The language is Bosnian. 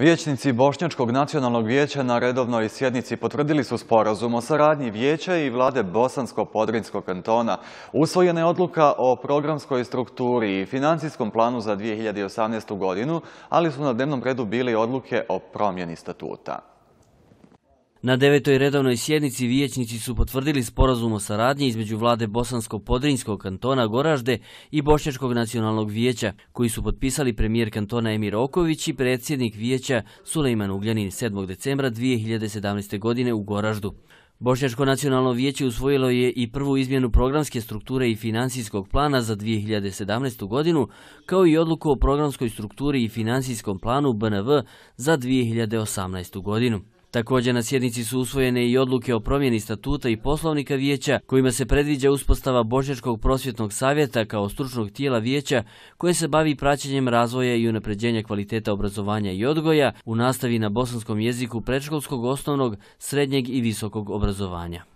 Vijećnici Bošnjačkog nacionalnog vijeća na redovnoj sjednici potvrdili su sporazum o saradnji vijeća i vlade bosansko podrinjskog kantona. Usvojena je odluka o programskoj strukturi i financijskom planu za 2018. godinu, ali su na dnevnom redu bili odluke o promjeni statuta. Na devetoj redovnoj sjednici vijećnici su potvrdili sporazum o saradnji između vlade Bosansko-Podrinjskog kantona Goražde i Bošnjačkog nacionalnog vijeća, koji su potpisali premijer kantona Emir Oković i predsjednik vijeća Sulejman Ugljanin 7. decembra 2017. godine u Goraždu. Bošnjačko nacionalno vijeće usvojilo je i prvu izmjenu programske strukture i financijskog plana za 2017. godinu, kao i odluku o programskoj strukturi i financijskom planu BNV za 2018. godinu. Također na sjednici su usvojene i odluke o promjeni statuta i poslovnika vijeća kojima se predviđa uspostava Božečkog prosvjetnog savjeta kao stručnog tijela vijeća koje se bavi praćenjem razvoja i unapređenja kvaliteta obrazovanja i odgoja u nastavi na bosanskom jeziku prečkolskog osnovnog, srednjeg i visokog obrazovanja.